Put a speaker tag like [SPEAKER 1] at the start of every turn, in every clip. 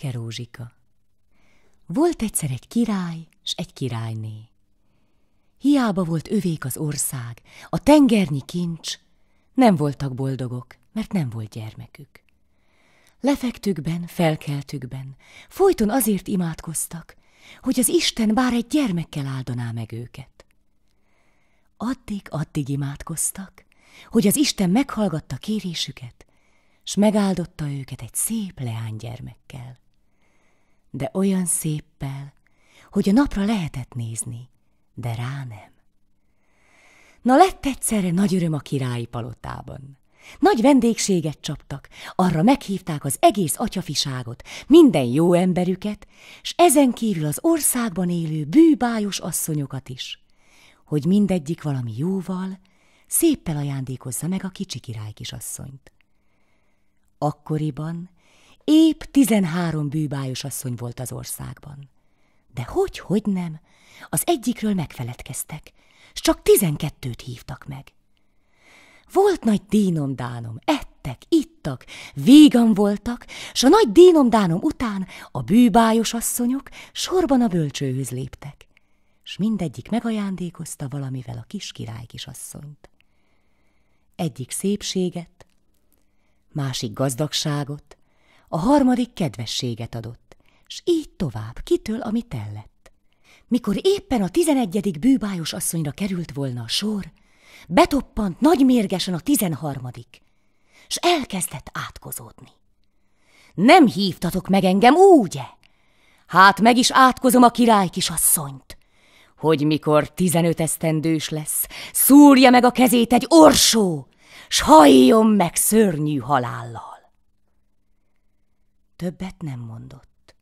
[SPEAKER 1] Ripke Rózsika Volt egyszer egy király s egy királyné. Hiába volt övék az ország, a tengernyi kincs, nem voltak boldogok, mert nem volt gyermekük. Lefektükben, felkeltükben folyton azért imádkoztak, hogy az Isten bár egy gyermekkel áldaná meg őket. Addig-addig imádkoztak, hogy az Isten meghallgatta kérésüket, s megáldotta őket egy szép leánygyermekkel de olyan széppel, hogy a napra lehetett nézni, de rá nem. Na lett egyszerre nagy öröm a királyi palotában. Nagy vendégséget csaptak, arra meghívták az egész atyafiságot, minden jó emberüket, s ezen kívül az országban élő bűbájos asszonyokat is, hogy mindegyik valami jóval, széppel ajándékozza meg a kicsi király kisasszonyt. Akkoriban Épp tizenhárom bűbájos asszony volt az országban. De hogy, hogy nem, az egyikről megfeledkeztek, s csak tizenkettőt hívtak meg. Volt nagy dínomdánom, ettek, ittak, vígan voltak, s a nagy dínomdánom után a bűbájos asszonyok sorban a bölcsőhöz léptek, s mindegyik megajándékozta valamivel a kis király kisasszonyt. Egyik szépséget, másik gazdagságot, a harmadik kedvességet adott, s így tovább, kitől, ami tellett. Mikor éppen a tizenegyedik bűbájos asszonyra került volna a sor, betoppant nagymérgesen a tizenharmadik, s elkezdett átkozódni. Nem hívtatok meg engem, úgy -e? Hát meg is átkozom a király kisasszonyt, hogy mikor tizenöt esztendős lesz, szúrja meg a kezét egy orsó, s hajjon meg szörnyű halállal. Többet nem mondott.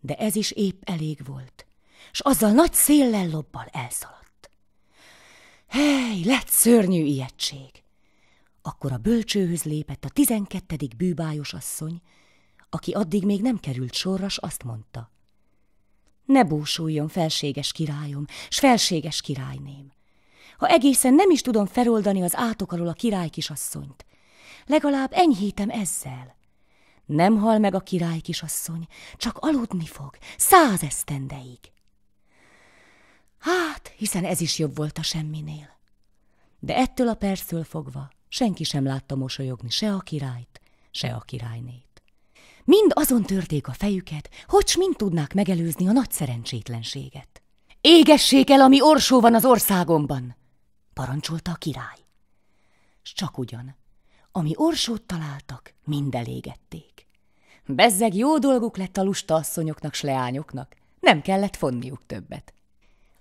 [SPEAKER 1] De ez is épp elég volt, s azzal nagy széllel lobbal elszaladt. Hely, lett szörnyű ijegység! Akkor a bölcsőhöz lépett a tizenkettedik bűbájos asszony, aki addig még nem került sorra, s azt mondta. Ne búsuljon, felséges királyom, s felséges királyném! Ha egészen nem is tudom feloldani az átok alól a király kisasszonyt, legalább enyhítem ezzel. Nem hal meg a király kisasszony, csak aludni fog, száz esztendeig. Hát, hiszen ez is jobb volt a semminél. De ettől a perszől fogva senki sem látta mosolyogni se a királyt, se a királynét. Mind azon törték a fejüket, hogy mind tudnák megelőzni a nagy szerencsétlenséget. Égessék el, ami orsó van az országomban! parancsolta a király. S csak ugyan, ami orsót találtak, mind elégették. Bezzeg jó dolguk lett a lusta asszonyoknak s leányoknak, nem kellett fonniuk többet.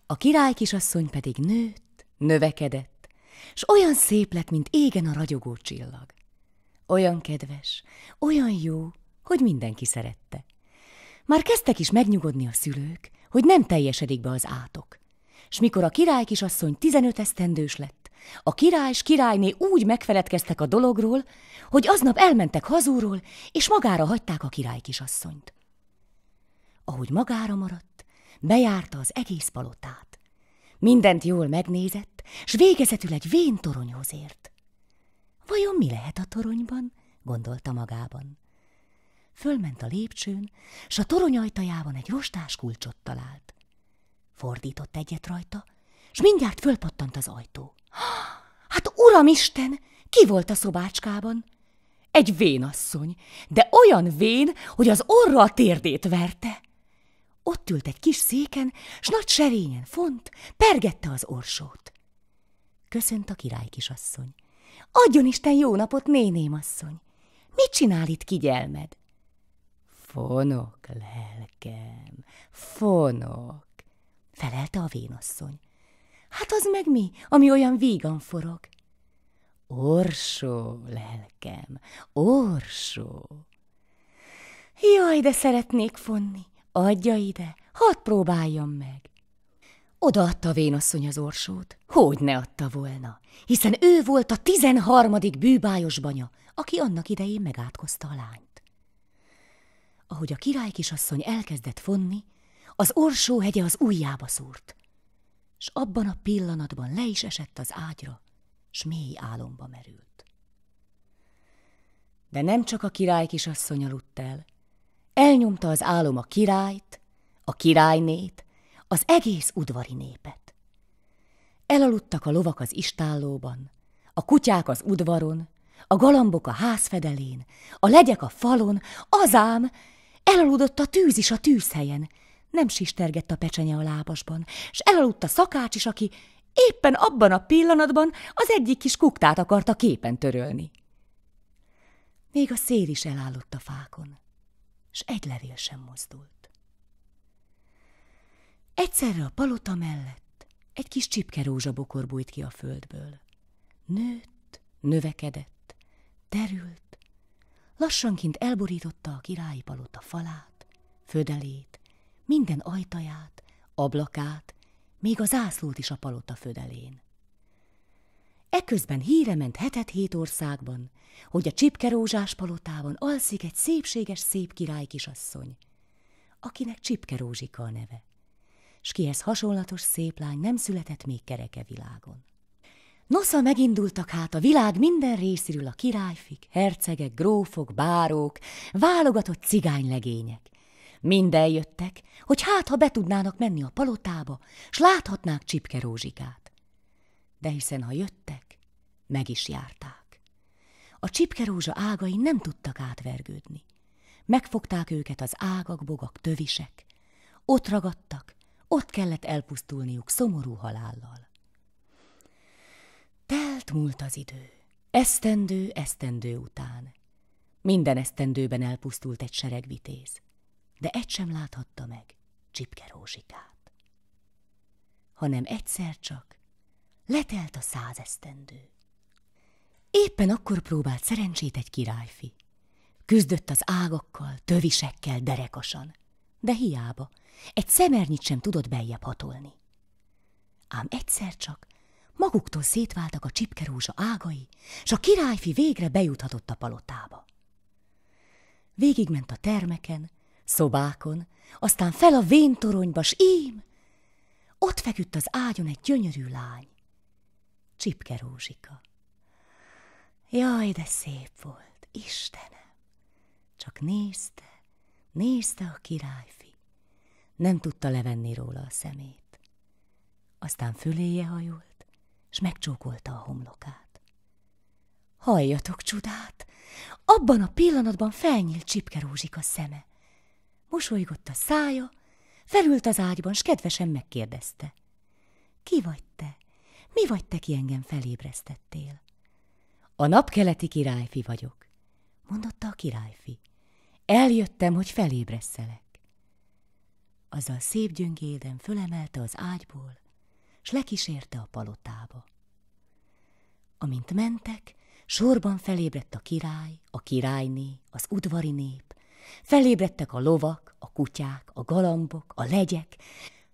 [SPEAKER 1] A király kisasszony pedig nőtt, növekedett, s olyan szép lett, mint égen a ragyogó csillag. Olyan kedves, olyan jó, hogy mindenki szerette. Már kezdtek is megnyugodni a szülők, hogy nem teljesedik be az átok. S mikor a király kisasszony tizenöt esztendős lett, a király és királyné úgy megfeledkeztek a dologról, hogy aznap elmentek hazúról, és magára hagyták a király kisasszonyt. Ahogy magára maradt, bejárta az egész palotát. Mindent jól megnézett, s végezetül egy vén toronyhoz ért. Vajon mi lehet a toronyban? gondolta magában. Fölment a lépcsőn, s a torony ajtajában egy rostás kulcsot talált. Fordított egyet rajta, s mindjárt fölpattant az ajtó. Hát uramisten, ki volt a szobácskában? Egy vénasszony, de olyan vén, hogy az orra a térdét verte. Ott ült egy kis széken, s nagy serényen font, pergette az orsót. Köszönt a király kisasszony. Adjon Isten jó napot, néném asszony! Mit csinál itt kigyelmed? Fonok, lelkem, fonok, felelte a vénasszony. Hát az meg mi, ami olyan vígan forog? Orsó, lelkem, orsó. Jaj, de szeretnék fonni. Adja ide, hadd próbáljam meg. Odaadta a vénasszony az orsót, hogy ne adta volna, hiszen ő volt a tizenharmadik bűbájos banya, aki annak idején megátkozta a lányt. Ahogy a király kisasszony elkezdett fonni, az orsó hegye az ujjába szúrt és abban a pillanatban le is esett az ágyra, s mély álomba merült. De nem csak a király kisasszony aludt el, elnyomta az álom a királyt, a királynét, az egész udvari népet. Elaludtak a lovak az istállóban, a kutyák az udvaron, a galambok a házfedelén, a legyek a falon, azám, elaludott a tűz is a tűzhelyen, nem sistergett a pecsenye a lábasban, s elaludt a szakács is, aki éppen abban a pillanatban az egyik kis kuktát akarta képen törölni. Még a szél is elállott a fákon, s egy levél sem mozdult. Egyszerre a palota mellett egy kis csipke rózsabokor bújt ki a földből. Nőtt, növekedett, terült, lassanként elborította a királyi palota falát, födelét, minden ajtaját, ablakát, még a zászlót is a palota födelén. Eközben híre ment hetet hét országban, hogy a csipkerózsás palotában alszik egy szépséges szép király kisasszony, akinek csipkerózsika a neve, s kihez hasonlatos szép lány nem született még kereke világon. Nosza megindultak hát a világ minden részéről a királyfik, hercegek, grófok, bárók, válogatott cigánylegények, Mind eljöttek, hogy hát, ha be tudnának menni a palotába, s láthatnák Csipke Rózsikát. De hiszen, ha jöttek, meg is járták. A Csipke Rózsa ágai nem tudtak átvergődni. Megfogták őket az ágak, bogak, tövisek. Ott ragadtak, ott kellett elpusztulniuk szomorú halállal. Telt múlt az idő, esztendő esztendő után. Minden esztendőben elpusztult egy seregvitéz de egy sem láthatta meg, Csipke Rózsikát. Hanem egyszer csak letelt a százesztendő. Éppen akkor próbált szerencsét egy királyfi. Küzdött az ágakkal, tövisekkel, derekasan, de hiába, egy szemernyit sem tudott beljebb hatolni. Ám egyszer csak maguktól szétváltak a csipkerózsa ágai, és a királyfi végre bejuthatott a palotába. Végigment a termeken, szobákon, aztán fel a véntoronyba, s ím, ott feküdt az ágyon egy gyönyörű lány, Csipke Rózsika. Jaj, de szép volt, Istenem! Csak nézte, nézte a királyfi. Nem tudta levenni róla a szemét. Aztán föléje hajolt, s megcsókolta a homlokát. Halljatok csodát! Abban a pillanatban felnyílt Csipke Rózsika szeme. Mosolygott a szája, felült az ágyban, s kedvesen megkérdezte. Ki vagy te? Mi vagy te, ki engem felébresztettél? A napkeleti királyfi vagyok, mondotta a királyfi. Eljöttem, hogy felébresszelek. Azzal szép gyöngéden fölemelte az ágyból, s lekísérte a palotába. Amint mentek, sorban felébredt a király, a királyné, az udvari nép, Felébredtek a lovak, a kutyák, a galambok, a legyek.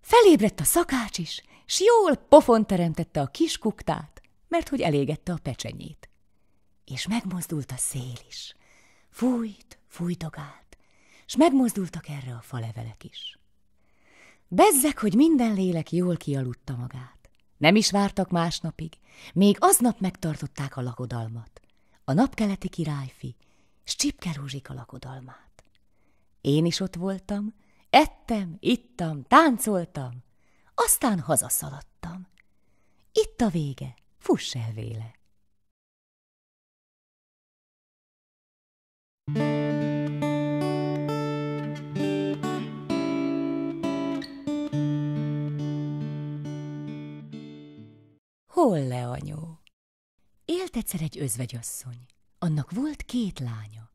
[SPEAKER 1] Felébredt a szakács is, s jól pofon teremtette a kis kuktát, mert hogy elégette a pecsenyét. És megmozdult a szél is. Fújt, fújtogált, s megmozdultak erre a falevelek is. Bezzek, hogy minden lélek jól kialudta magát. Nem is vártak másnapig, még aznap megtartották a lakodalmat. A napkeleti királyfi, s Csipke a lakodalmát. Én is ott voltam, ettem, ittam, táncoltam, aztán hazaszaladtam. Itt a vége, fuss el véle! Hol le, anyó? Élt egyszer egy özvegyasszony. Annak volt két lánya.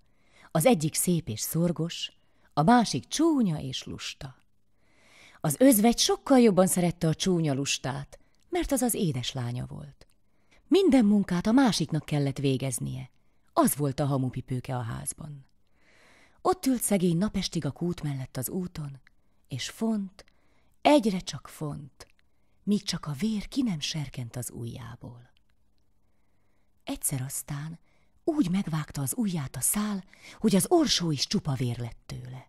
[SPEAKER 1] Az egyik szép és szorgos, a másik csúnya és lusta. Az özvegy sokkal jobban szerette a csúnya lustát, mert az az édes lánya volt. Minden munkát a másiknak kellett végeznie. Az volt a hamupipőke a házban. Ott ült szegény napestig a kút mellett az úton, és font, egyre csak font, míg csak a vér ki nem serkent az ujjából. Egyszer aztán úgy megvágta az ujját a szál, hogy az orsó is csupa vér lett tőle.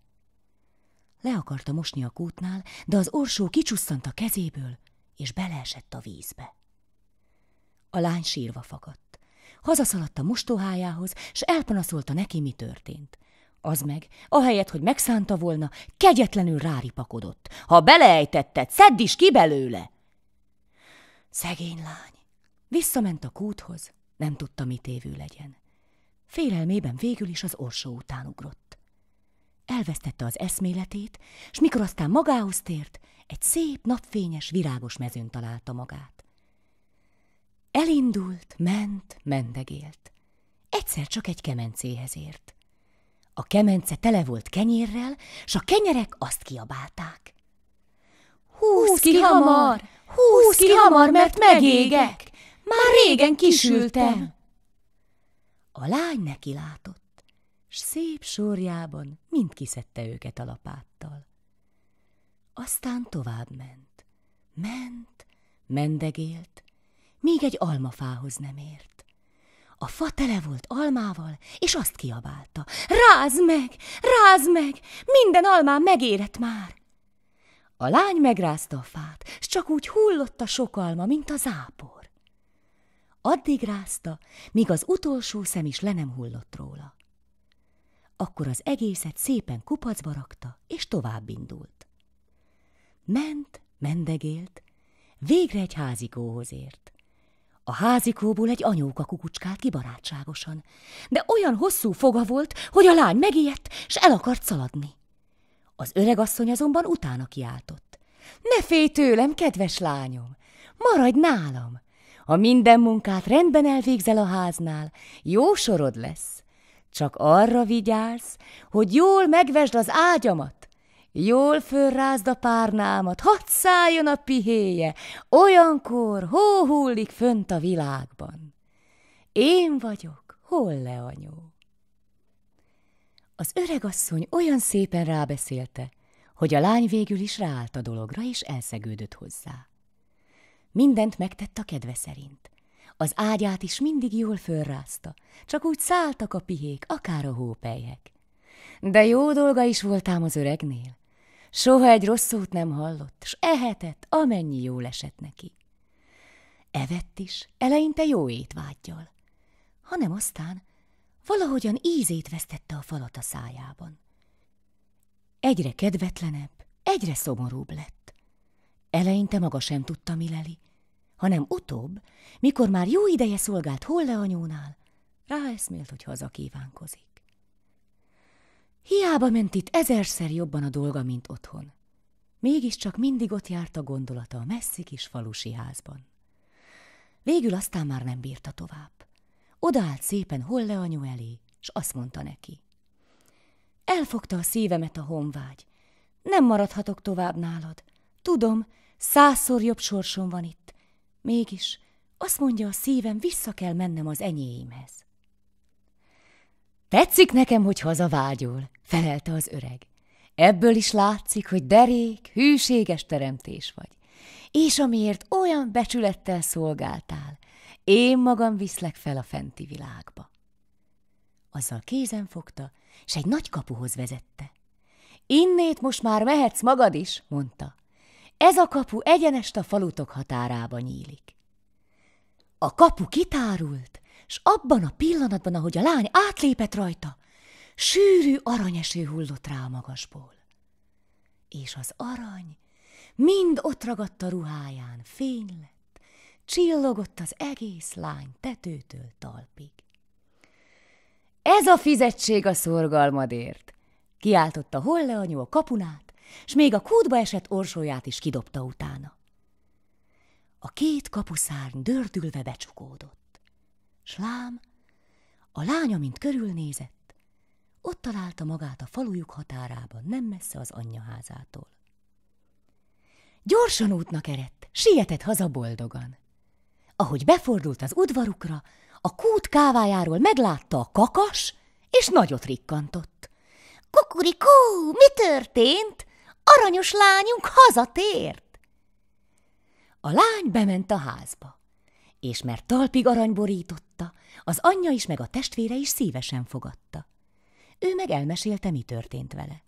[SPEAKER 1] Le akarta mosni a kútnál, de az orsó kicsusszant a kezéből, és beleesett a vízbe. A lány sírva fakadt. Hazaszaladt a mostohájához, s elpanaszolta neki, mi történt. Az meg, ahelyett, hogy megszánta volna, kegyetlenül ráripakodott. Ha beleejtetted, szedd is ki belőle! Szegény lány. Visszament a kúthoz, nem tudta, mit évő legyen. Félelmében végül is az orsó után ugrott. Elvesztette az eszméletét, s mikor aztán magához tért, egy szép napfényes virágos mezőn találta magát. Elindult, ment, mendegélt. Egyszer csak egy kemencéhez ért. A kemence tele volt kenyérrel, s a kenyerek azt kiabálták. Húz ki hamar! Húz ki hamar, mert megégek! Már régen kisültem! A lány neki látott, s szép sorjában mind kiszedte őket a lapáttal. Aztán tovább ment, ment, mendegélt, míg egy almafához nem ért. A fa tele volt almával, és azt kiabálta. Ráz meg, ráz meg, minden almám megérett már. A lány megrázta a fát, s csak úgy hullott a sok alma, mint az ápol. Addig rázta, míg az utolsó szem is le nem hullott róla. Akkor az egészet szépen kupacba rakta, és tovább indult. Ment, mendegélt, végre egy házikóhoz ért. A házikóból egy anyóka kukucskált ki barátságosan, de olyan hosszú foga volt, hogy a lány megijedt, s el akart szaladni. Az asszony azonban utána kiáltott. Ne félj tőlem, kedves lányom! Maradj nálam! Ha minden munkát rendben elvégzel a háznál, jó sorod lesz. Csak arra vigyázz, hogy jól megvesd az ágyamat, jól fölrázd a párnámat, hadd szálljon a pihéje, olyankor hó hullik fönt a világban. Én vagyok, hol le anyó? Az asszony olyan szépen rábeszélte, hogy a lány végül is ráállt a dologra, és elszegődött hozzá. Mindent megtett a kedve szerint. Az ágyát is mindig jól fölrázta, csak úgy szálltak a pihék, akár a hópelyek. De jó dolga is voltám az öregnél. Soha egy rossz szót nem hallott, s ehetett, amennyi jól esett neki. Evett is, eleinte jó étvágyjal, hanem aztán valahogyan ízét vesztette a falat a szájában. Egyre kedvetlenebb, egyre szomorúbb lett. Eleinte maga sem tudta, mi leli, hanem utóbb, mikor már jó ideje szolgált Holle anyónál, ráeszmélt, hogy haza kívánkozik. Hiába ment itt ezerszer jobban a dolga, mint otthon. Mégiscsak mindig ott járt a gondolata a messzi kis falusi házban. Végül aztán már nem bírta tovább. Odaállt szépen Holle anyu elé, s azt mondta neki. Elfogta a szívemet a honvágy. Nem maradhatok tovább nálad. Tudom, százszor jobb sorsom van itt, Mégis azt mondja a szívem, vissza kell mennem az enyémhez. Tetszik nekem, hogy haza vágyol, felelte az öreg. Ebből is látszik, hogy derék, hűséges teremtés vagy. És amiért olyan becsülettel szolgáltál, én magam viszlek fel a fenti világba. Azzal kézen fogta, s egy nagy kapuhoz vezette. Innét most már mehetsz magad is, mondta. Ez a kapu egyenest a falutok határába nyílik. A kapu kitárult, s abban a pillanatban, ahogy a lány átlépett rajta, sűrű aranyeső hullott rá a magasból. És az arany mind ott ragadt a ruháján, fény lett, csillogott az egész lány tetőtől talpig. Ez a fizetség a szorgalmadért, kiáltotta Holle anyu a kapunát, s még a kútba esett orsóját is kidobta utána. A két kapuszárny dördülve becsukódott. Slám, a lánya, mint körülnézett, ott találta magát a falujuk határában, nem messze az anyjaházától. Gyorsan útnak erett, sietett haza boldogan. Ahogy befordult az udvarukra, a kút kávájáról meglátta a kakas, és nagyot rikkantott. Kukurikó, mi történt? Aranyos lányunk hazatért! A lány bement a házba, és mert talpig arany borította, az anyja is meg a testvére is szívesen fogadta. Ő meg elmesélte, mi történt vele.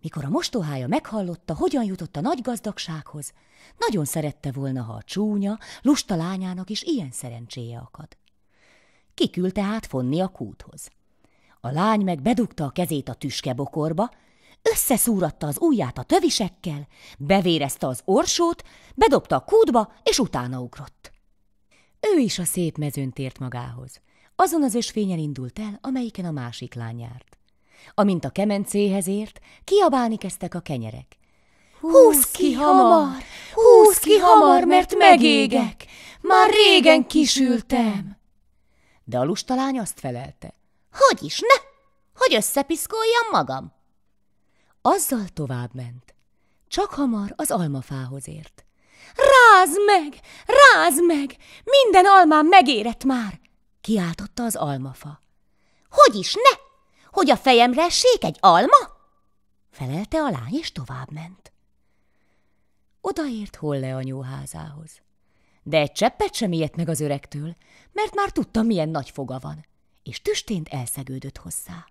[SPEAKER 1] Mikor a mostohája meghallotta, hogyan jutott a nagy gazdagsághoz, nagyon szerette volna, ha a csúnya, lusta lányának is ilyen szerencséje akad. Kiküldte hát fonni a kúthoz. A lány meg bedugta a kezét a tüskebokorba, összeszúratta az ujját a tövisekkel, bevérezte az orsót, bedobta a kútba, és utána ugrott. Ő is a szép mezőn tért magához. Azon az ösvényen indult el, amelyiken a másik lány járt. Amint a kemencéhez ért, kiabálni kezdtek a kenyerek. Húsz ki hamar! Húsz ki hamar, mert megégek! Már régen kisültem! De a lány azt felelte. Hogy is ne? Hogy összepiszkoljam magam? Azzal továbbment. Csak hamar az almafához ért. Ráz meg! Ráz meg! Minden almám megérett már! Kiáltotta az almafa. Hogy is ne? Hogy a fejemre sék egy alma? Felelte a lány, és továbbment. Odaért Holle a házához. De egy cseppet sem ijedt meg az öregtől, mert már tudta, milyen nagy foga van, és tüstént elszegődött hozzá.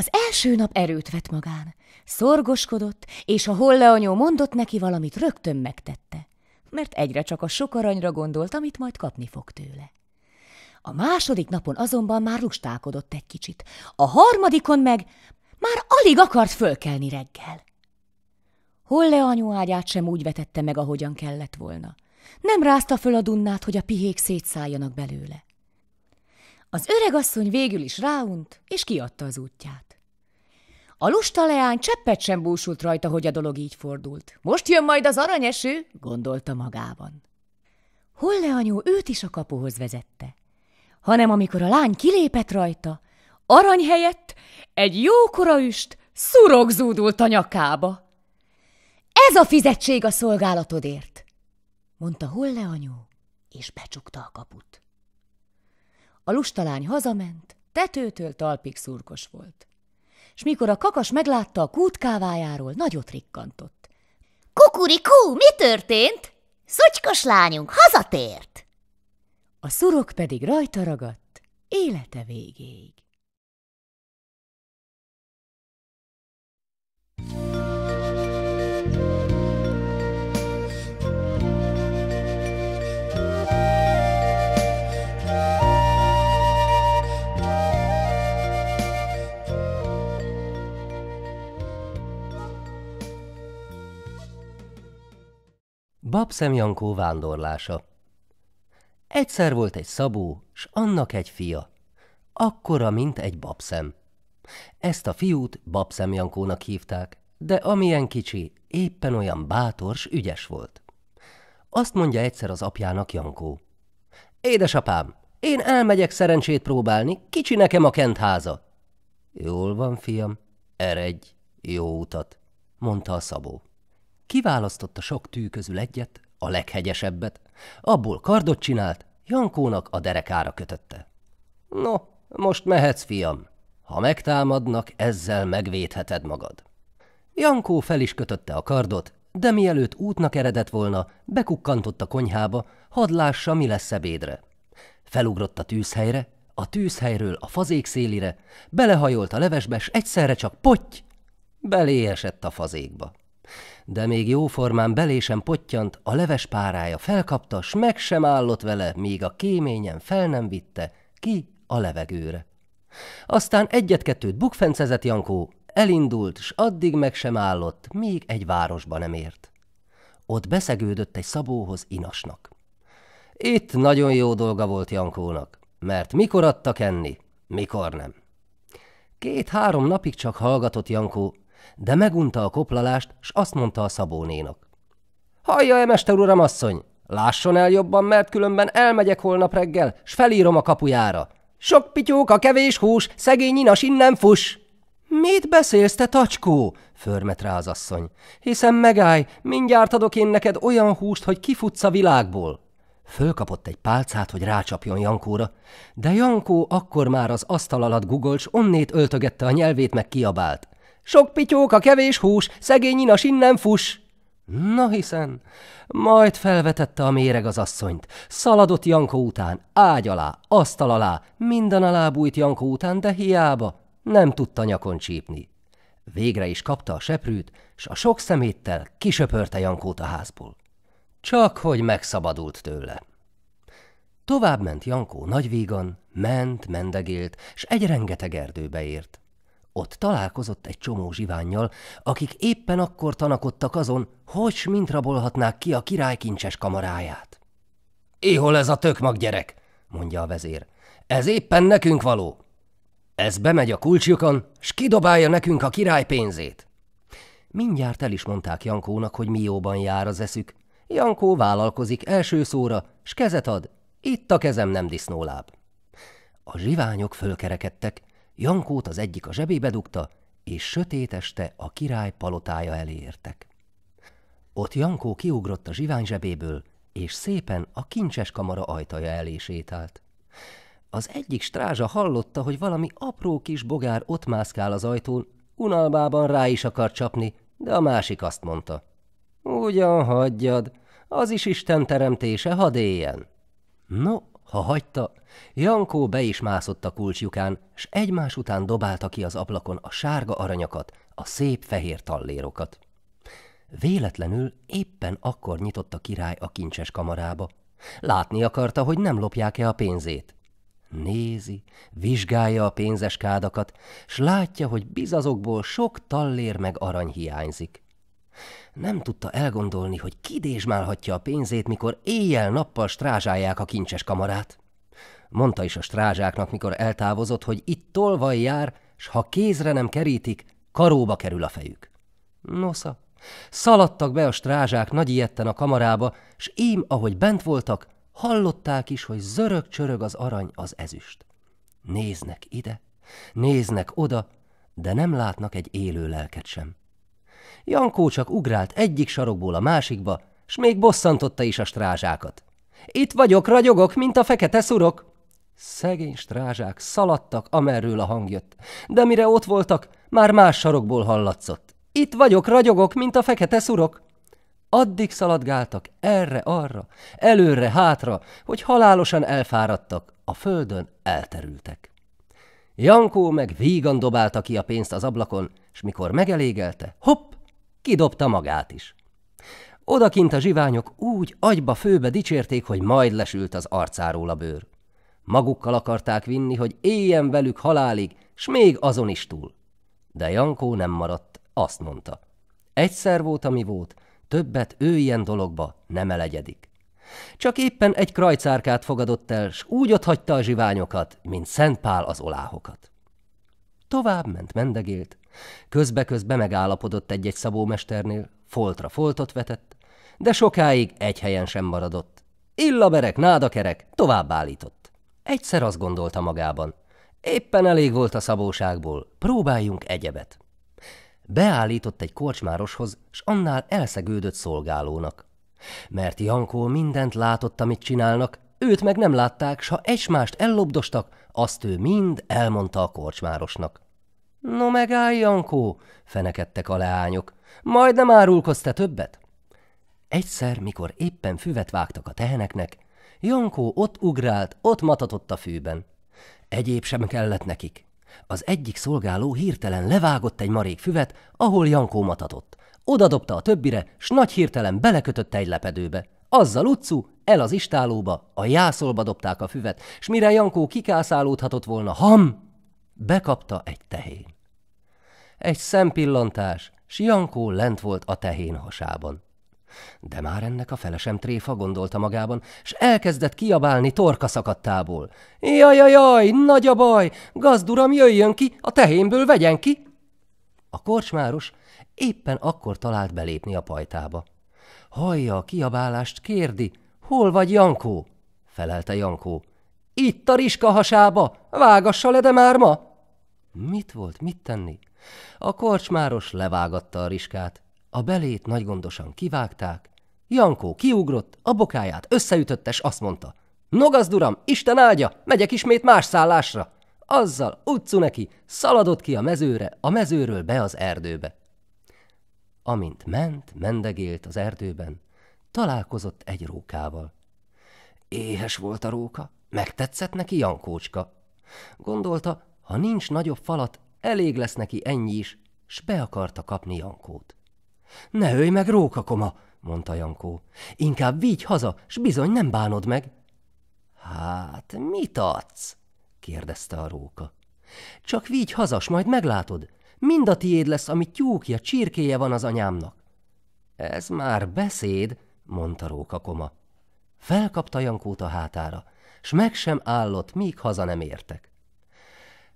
[SPEAKER 1] Az első nap erőt vett magán. Szorgoskodott, és a holleanyó mondott neki valamit, rögtön megtette, mert egyre csak a sok aranyra gondolt, amit majd kapni fog tőle. A második napon azonban már lustálkodott egy kicsit, a harmadikon meg már alig akart fölkelni reggel. Holle anyó ágyát sem úgy vetette meg, ahogyan kellett volna. Nem rázta föl a dunnát, hogy a pihék szétszálljanak belőle. Az öreg asszony végül is ráunt, és kiadta az útját. A lusta leány cseppet sem búsult rajta, hogy a dolog így fordult. Most jön majd az aranyeső, gondolta magában. Holleanyó őt is a kapuhoz vezette. Hanem amikor a lány kilépett rajta, arany helyett egy jókora üst szurog zúdult a nyakába. Ez a fizetség a szolgálatodért, mondta anyó, és becsukta a kaput. A lustalány hazament, tetőtől talpig szurkos volt s mikor a kakas meglátta a kút kávájáról, nagyot rikkantott. Kukurikú, mi történt? Szocskos lányunk hazatért! A szurok pedig rajta ragadt élete végéig. thank you
[SPEAKER 2] Babszem Jankó vándorlása Egyszer volt egy Szabó, s annak egy fia, akkora, mint egy babszem. Ezt a fiút Babszem Jankónak hívták, de amilyen kicsi, éppen olyan bátors, ügyes volt. Azt mondja egyszer az apjának Jankó. Édesapám, én elmegyek szerencsét próbálni, kicsi nekem a kent háza. Jól van, fiam, eredj, jó utat, mondta a Szabó. Kiválasztotta sok tű közül egyet, a leghegyesebbet, abból kardot csinált, Jankónak a derekára kötötte. No, most mehetsz, fiam. Ha megtámadnak, ezzel megvédheted magad. Jankó fel is kötötte a kardot, de mielőtt útnak eredett volna, bekukkantott a konyhába, hadd lássa, mi lesz ebédre. Felugrott a tűzhelyre, a tűzhelyről a fazék szélire, belehajolt a levesbe, s egyszerre csak potty! Belé esett a fazékba de még jóformán belé pottyant, a leves párája felkapta, s meg sem állott vele, míg a kéményen fel nem vitte ki a levegőre. Aztán egyet-kettőt bukfencezett Jankó, elindult, s addig meg sem állott, míg egy városba nem ért. Ott beszegődött egy szabóhoz inasnak. Itt nagyon jó dolga volt Jankónak, mert mikor adtak enni, mikor nem. Két-három napig csak hallgatott Jankó, de megunta a koplalást, s azt mondta a szabónénak. Hallja-e, mester uram asszony? Lásson el jobban, mert különben elmegyek holnap reggel, s felírom a kapujára. Sok pityók, a kevés hús, szegény nyinas, innen fuss! Mit beszélsz, te tacskó? Förmet rá az asszony. Hiszen megállj, mindjárt adok én neked olyan húst, hogy kifutsz a világból. Fölkapott egy pálcát, hogy rácsapjon Jankóra, de Jankó akkor már az asztal alatt gugolcs, onnét öltögette a nyelvét, meg kiabált. Sok pityók, a kevés hús, szegény inas innen fuss! Na hiszen, majd felvetette a méreg az asszonyt, szaladott Jankó után, ágy alá, asztal alá, minden alá bújt Jankó után, de hiába, nem tudta nyakon csípni. Végre is kapta a seprűt, s a sok szeméttel kisöpörte Jankót a házból. Csak hogy megszabadult tőle. Tovább ment Jankó nagyvígan, ment, mendegélt, s egy rengeteg erdőbe ért. Ott találkozott egy csomó zsiványjal, akik éppen akkor tanakodtak azon, hogy s mint rabolhatnák ki a király kincses kamaráját. Ihol ez a tökmag gyerek, mondja a vezér. Ez éppen nekünk való. Ez bemegy a kulcsjukon, s kidobálja nekünk a király pénzét. Mindjárt el is mondták Jankónak, hogy mi jóban jár az eszük. Jankó vállalkozik első szóra, s kezet ad. Itt a kezem nem disznóláb. A zsiványok fölkerekedtek, Jankót az egyik a zsebébe dugta, és sötét este a király palotája elé értek. Ott Jankó kiugrott a zsivány zsebéből, és szépen a kincses kamara ajtaja elé sétált. Az egyik strázsa hallotta, hogy valami apró kis bogár ott mászkál az ajtón, unalmában rá is akar csapni, de a másik azt mondta. Ugyan hagyjad, az is Isten teremtése, hadd éljen. No, ha hagyta, Jankó be is mászott a kulcsjukán, s egymás után dobálta ki az ablakon a sárga aranyakat, a szép fehér tallérokat. Véletlenül éppen akkor nyitott a király a kincses kamarába. Látni akarta, hogy nem lopják-e a pénzét. Nézi, vizsgálja a pénzes kádakat, s látja, hogy bizazokból sok tallér meg arany hiányzik. Nem tudta elgondolni, hogy kidésmálhatja a pénzét, mikor éjjel-nappal strázsálják a kincses kamarát. Mondta is a strázsáknak, mikor eltávozott, hogy itt tolvaj jár, s ha kézre nem kerítik, karóba kerül a fejük. Nosza, szaladtak be a strázsák nagy ilyetten a kamarába, s ím, ahogy bent voltak, hallották is, hogy zörög-csörög az arany, az ezüst. Néznek ide, néznek oda, de nem látnak egy élő lelket sem. Jankó csak ugrált egyik sarokból a másikba, s még bosszantotta is a strázsákat. Itt vagyok, ragyogok, mint a fekete szurok! Szegény strázsák szaladtak, amerről a hang jött, de mire ott voltak, már más sarokból hallatszott. Itt vagyok, ragyogok, mint a fekete szurok! Addig szaladgáltak erre-arra, előre-hátra, hogy halálosan elfáradtak, a földön elterültek. Jankó meg vígan dobálta ki a pénzt az ablakon, és mikor megelégelte, hopp, Kidobta magát is. Odakint a zsiványok úgy agyba főbe dicsérték, hogy majd lesült az arcáról a bőr. Magukkal akarták vinni, hogy éljen velük halálig, s még azon is túl. De Jankó nem maradt, azt mondta. Egyszer volt, ami volt, többet ő ilyen dologba nem elegyedik. Csak éppen egy krajcárkát fogadott el, s úgy ott hagyta a zsiványokat, mint Szentpál az oláhokat. Tovább ment mendegélt, Közbe-közbe megállapodott egy-egy szabómesternél, foltra foltot vetett, de sokáig egy helyen sem maradott. Illaberek, nádakerek, tovább állított. Egyszer azt gondolta magában. Éppen elég volt a szabóságból, próbáljunk egyebet. Beállított egy korcsmároshoz, s annál elszegődött szolgálónak. Mert Jankó mindent látott, amit csinálnak, őt meg nem látták, s ha egymást ellobdostak, azt ő mind elmondta a korcsmárosnak. No megállj, Jankó, fenekedtek a leányok. Majd nem árulkozz te többet? Egyszer, mikor éppen füvet vágtak a teheneknek, Jankó ott ugrált, ott matatott a fűben. Egyéb sem kellett nekik. Az egyik szolgáló hirtelen levágott egy marék füvet, ahol Jankó matatott. dobta a többire, s nagy hirtelen belekötötte egy lepedőbe. Azzal utcu, el az istálóba, a jászolba dobták a füvet, s mire Jankó kikászálódhatott volna, ham! bekapta egy tehén. Egy szempillantás, s Jankó lent volt a tehén hasában. De már ennek a felesem tréfa gondolta magában, s elkezdett kiabálni torka szakadtából. Jaj, jaj, jaj, nagy a baj, gazduram jöjjön ki, a tehénből vegyen ki! A korcsmáros éppen akkor talált belépni a pajtába. Hallja a kiabálást, kérdi, hol vagy Jankó? Felelte Jankó. Itt a riska hasába, vágassa le de már ma! Mit volt, mit tenni? A korcsmáros levágatta a riskát, a belét nagy gondosan kivágták, Jankó kiugrott, a bokáját összeütötte s azt mondta, Nogazd, uram, Isten áldja, megyek ismét más szállásra! Azzal utcu neki, szaladott ki a mezőre, a mezőről be az erdőbe. Amint ment, mendegélt az erdőben, találkozott egy rókával. Éhes volt a róka, megtetszett neki Jankócska. Gondolta, ha nincs nagyobb falat, elég lesz neki ennyi is, s be akarta kapni Jankót. Ne ölj meg, rókakoma, mondta Jankó. Inkább vigy haza, s bizony nem bánod meg. Hát, mit adsz? kérdezte a róka. Csak vigy haza, s majd meglátod. Mind a tiéd lesz, amit tyúkja, csirkéje van az anyámnak. Ez már beszéd, mondta rókakoma. Felkapta Jankót a hátára, s meg sem állott, míg haza nem értek.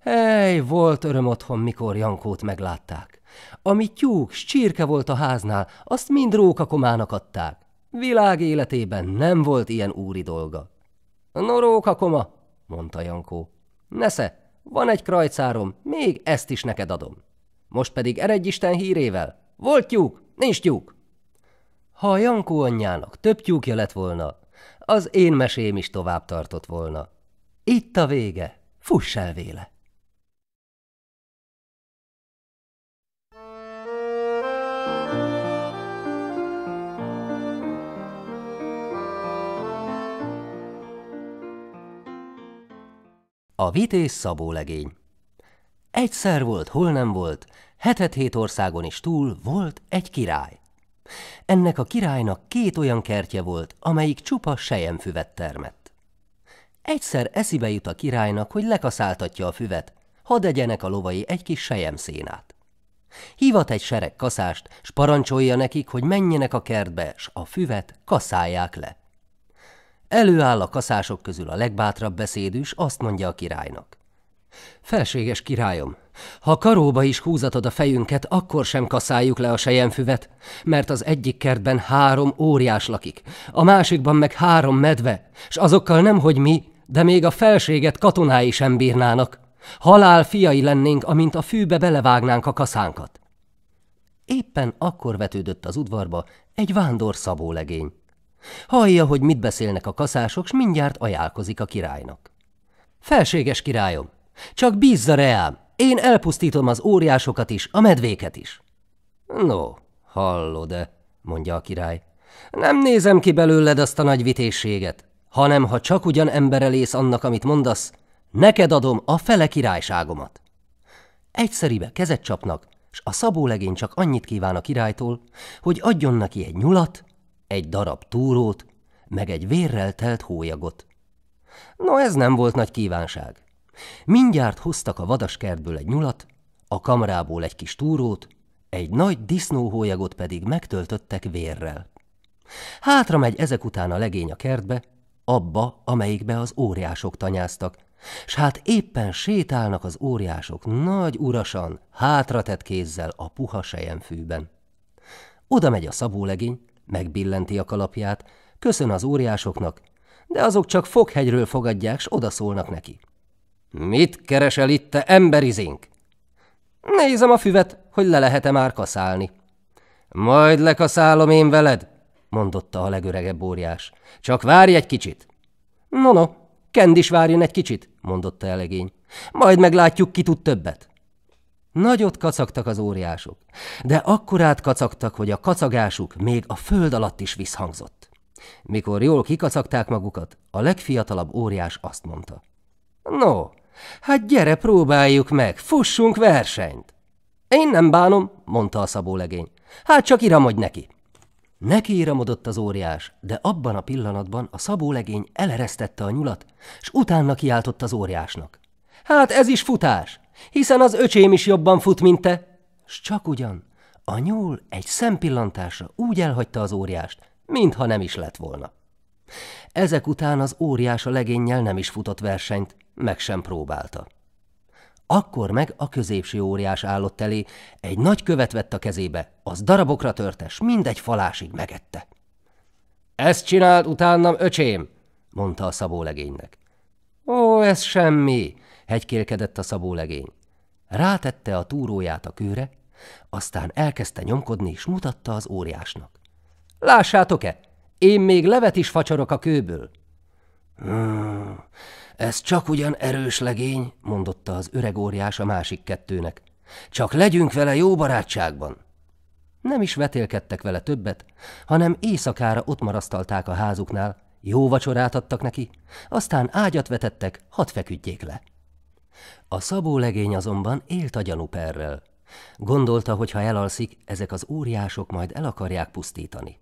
[SPEAKER 2] Hely, volt öröm otthon, mikor Jankót meglátták. Ami tyúk, csirke volt a háznál, azt mind rókakomának adták. Világ életében nem volt ilyen úri dolga. No, rókakoma, mondta Jankó. Nesze, van egy krajcárom, még ezt is neked adom. Most pedig eredj Isten hírével. Volt tyúk, nincs tyúk. Ha a Jankó anyjának több tyúkja lett volna, az én mesém is tovább tartott volna. Itt a vége, fuss el véle! A vitéz Szabó legény Egyszer volt, hol nem volt, hetet-hét országon is túl volt egy király. Ennek a királynak két olyan kertje volt, amelyik csupa sejemfüvet termett. Egyszer eszibe jut a királynak, hogy lekaszáltatja a füvet, hadd egyenek a lovai egy kis sejemszénát. Hívat egy sereg kaszást, s parancsolja nekik, hogy menjenek a kertbe, s a füvet kaszálják le. Előáll a kaszások közül a legbátrabb beszédűs, azt mondja a királynak. Felséges királyom, ha karóba is húzatod a fejünket, akkor sem kaszáljuk le a sejemfüvet, mert az egyik kertben három óriás lakik, a másikban meg három medve, s azokkal nem hogy mi, de még a felséget katonái sem bírnának. Halál fiai lennénk, amint a fűbe belevágnánk a kaszánkat. Éppen akkor vetődött az udvarba egy vándor szabólegény. Hallja, hogy mit beszélnek a kaszások, s mindjárt ajánlkozik a királynak. Felséges királyom, csak bízza reám, én elpusztítom az óriásokat is, a medvéket is. No, hallod-e, mondja a király. Nem nézem ki belőled azt a nagy vitészséget, hanem ha csak ugyan emberelész annak, amit mondasz, neked adom a fele királyságomat. Egyszeribe kezet csapnak, s a szabólegény csak annyit kíván a királytól, hogy adjon neki egy nyulat, egy darab túrót, meg egy vérrel telt hólyagot. No, ez nem volt nagy kívánság. Mindjárt hoztak a vadaskertből egy nyulat, a kamrából egy kis túrót, egy nagy disznóhólyagot pedig megtöltöttek vérrel. Hátra megy ezek után a legény a kertbe, abba, amelyikbe az óriások tanyáztak, s hát éppen sétálnak az óriások nagy urasan, hátratett kézzel a puha sejemfűben. Oda megy a szabólegény, megbillenti a kalapját, köszön az óriásoknak, de azok csak foghegyről fogadják, s odaszólnak neki. Mit keresel itt, te emberizink? Nézem a füvet, hogy le lehet-e már kaszálni. Majd lekaszálom én veled, mondotta a legöregebb óriás. Csak várj egy kicsit. No, no, Kend is várjon egy kicsit, mondotta elegény. Majd meglátjuk, ki tud többet. Nagyot kacagtak az óriások, de akkorát kacagtak, hogy a kacagásuk még a föld alatt is visszhangzott. Mikor jól kikacagták magukat, a legfiatalabb óriás azt mondta. No, hát gyere, próbáljuk meg, fussunk versenyt! Én nem bánom, mondta a szabólegény. Hát csak iramodj neki! Neki iramodott az óriás, de abban a pillanatban a szabólegény eleresztette a nyulat, s utána kiáltott az óriásnak. Hát ez is futás! hiszen az öcsém is jobban fut, mint te. S csak ugyan, a nyúl egy szempillantásra úgy elhagyta az óriást, mintha nem is lett volna. Ezek után az óriás a legénnyel nem is futott versenyt, meg sem próbálta. Akkor meg a középső óriás állott elé, egy nagy követ vett a kezébe, az darabokra törtes, mindegy falásig megette. Ezt csinált utánam, öcsém, mondta a szabólegénynek. Ó, ez semmi, hegykélkedett a szabólegény. Rátette a túróját a kőre, aztán elkezdte nyomkodni, és mutatta az óriásnak. Lássátok-e, én még levet is facsarok a kőből. Hmm, ez csak ugyan erős legény, mondotta az öreg óriás a másik kettőnek. Csak legyünk vele jó barátságban. Nem is vetélkedtek vele többet, hanem éjszakára ott marasztalták a házuknál, jó vacsorát adtak neki, aztán ágyat vetettek, hadd feküdjék le. A legény azonban élt a gyanúperrel. Gondolta, hogy ha elalszik, ezek az óriások majd el akarják pusztítani.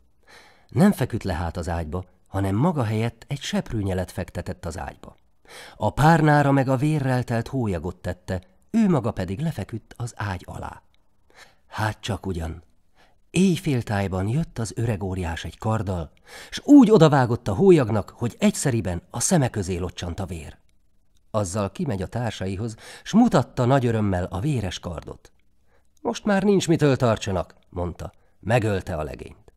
[SPEAKER 2] Nem feküdt le hát az ágyba, hanem maga helyett egy seprűnyelet fektetett az ágyba. A párnára meg a vérrel telt hólyagot tette, ő maga pedig lefeküdt az ágy alá. Hát csak ugyan. Éjféltájban jött az öreg óriás egy karddal, s úgy odavágott a hólyagnak, hogy egyszeriben a szeme közé locsant a vér. Azzal kimegy a társaihoz, s mutatta nagy örömmel a véres kardot. Most már nincs mitől tartsanak, mondta. Megölte a legényt.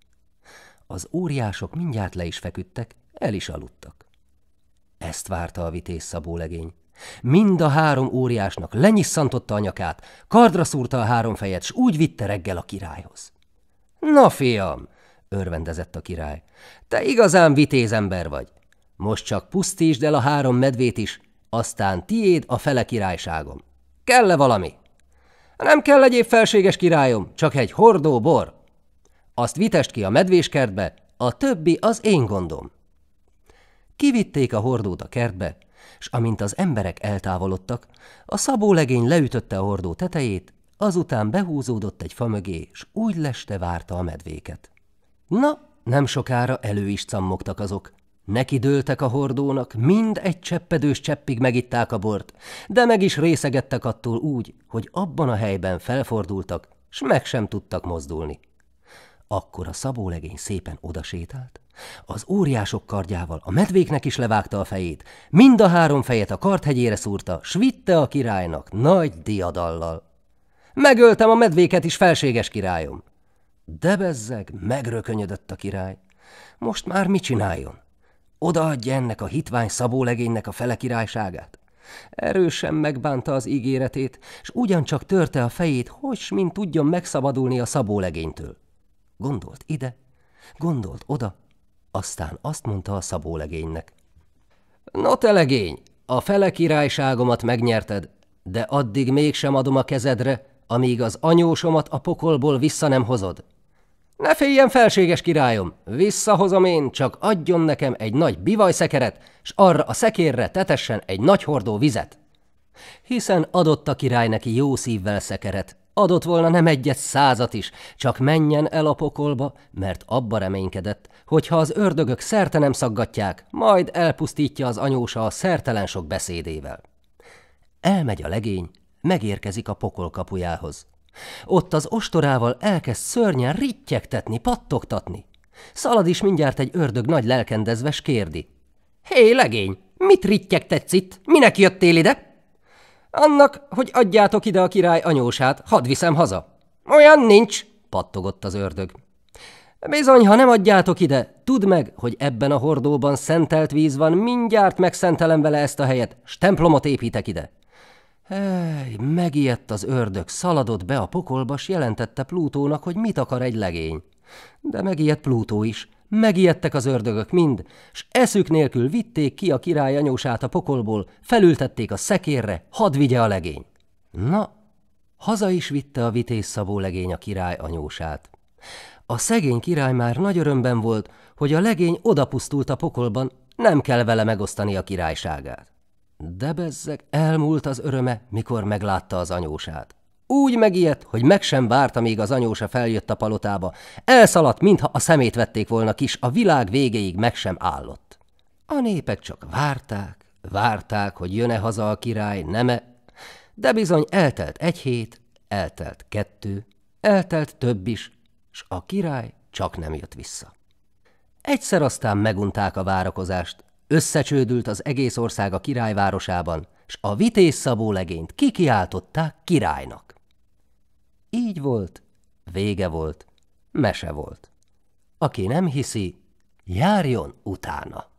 [SPEAKER 2] Az óriások mindjárt le is feküdtek, el is aludtak. Ezt várta a vitéz Szabó legény. Mind a három óriásnak lenyisszantotta a nyakát, kardra szúrta a három fejet, s úgy vitte reggel a királyhoz. Na, fiam, örvendezett a király, te igazán vitéz ember vagy. Most csak pusztítsd el a három medvét is, aztán tiéd a fele királyságom. Kell-e valami? Nem kell egyéb felséges királyom, csak egy hordó bor. Azt vitest ki a medvéskertbe, a többi az én gondom. Kivitték a hordót a kertbe, s amint az emberek eltávolodtak, a legény leütötte a hordó tetejét, azután behúzódott egy fa mögé, s úgy leste várta a medvéket. Na, nem sokára elő is cammogtak azok, Neki dőltek a hordónak, mind egy cseppedős cseppig megitták a bort, de meg is részegettek attól úgy, hogy abban a helyben felfordultak, s meg sem tudtak mozdulni. Akkor a szabólegény szépen odasétált, az óriások kardjával a medvéknek is levágta a fejét, mind a három fejet a karthegyére szúrta, s vitte a királynak nagy diadallal. Megöltem a medvéket is, felséges királyom! De bezzeg, megrökönyödött a király. Most már mit csináljon? Odaadja ennek a hitvány szabólegénynek a fele királyságát? Erősen megbánta az ígéretét, s ugyancsak törte a fejét, hogy mint tudjon megszabadulni a szabólegénytől. Gondolt ide, gondolt oda, aztán azt mondta a szabólegénynek. No te legény, a fele királyságomat megnyerted, de addig mégsem adom a kezedre, amíg az anyósomat a pokolból vissza nem hozod. Ne féljen, felséges királyom, visszahozom én, csak adjon nekem egy nagy bivajszekeret, s arra a szekérre tetessen egy nagy hordó vizet. Hiszen adott a király neki jó szívvel szekeret, adott volna nem egyet százat is, csak menjen el a pokolba, mert abba reménykedett, hogy ha az ördögök szerte nem szaggatják, majd elpusztítja az anyósa a szertelen sok beszédével. Elmegy a legény, megérkezik a pokol kapujához. Ott az ostorával elkezd szörnyen rittyegtetni, pattogtatni. Szalad is mindjárt egy ördög nagy lelkendezves kérdi. Hé, legény, mit rittyegtetsz itt? Minek jöttél ide? Annak, hogy adjátok ide a király anyósát, hadd viszem haza. Olyan nincs, pattogott az ördög. Bizony, ha nem adjátok ide, tudd meg, hogy ebben a hordóban szentelt víz van, mindjárt megszentelem vele ezt a helyet, s templomot építek ide. Hely, megijedt az ördög, szaladott be a pokolba, s jelentette Plútónak, hogy mit akar egy legény. De megijedt Plútó is. Megijedtek az ördögök mind, s eszük nélkül vitték ki a király anyósát a pokolból, felültették a szekérre, hadd vigye a legény. Na, haza is vitte a vitéz szabó legény a király anyósát. A szegény király már nagy örömben volt, hogy a legény odapusztult a pokolban, nem kell vele megosztani a királyságát. De bezzeg, elmúlt az öröme, mikor meglátta az anyósát. Úgy megijedt, hogy meg sem várta, míg az anyósa feljött a palotába. Elszaladt, mintha a szemét vették volna kis, a világ végéig meg sem állott. A népek csak várták, várták, hogy jön-e haza a király, neme, de bizony eltelt egy hét, eltelt kettő, eltelt több is, s a király csak nem jött vissza. Egyszer aztán megunták a várakozást, Összecsődült az egész ország a királyvárosában, s a vitéz Szabó legényt kikiáltották királynak. Így volt, vége volt, mese volt. Aki nem hiszi, járjon utána.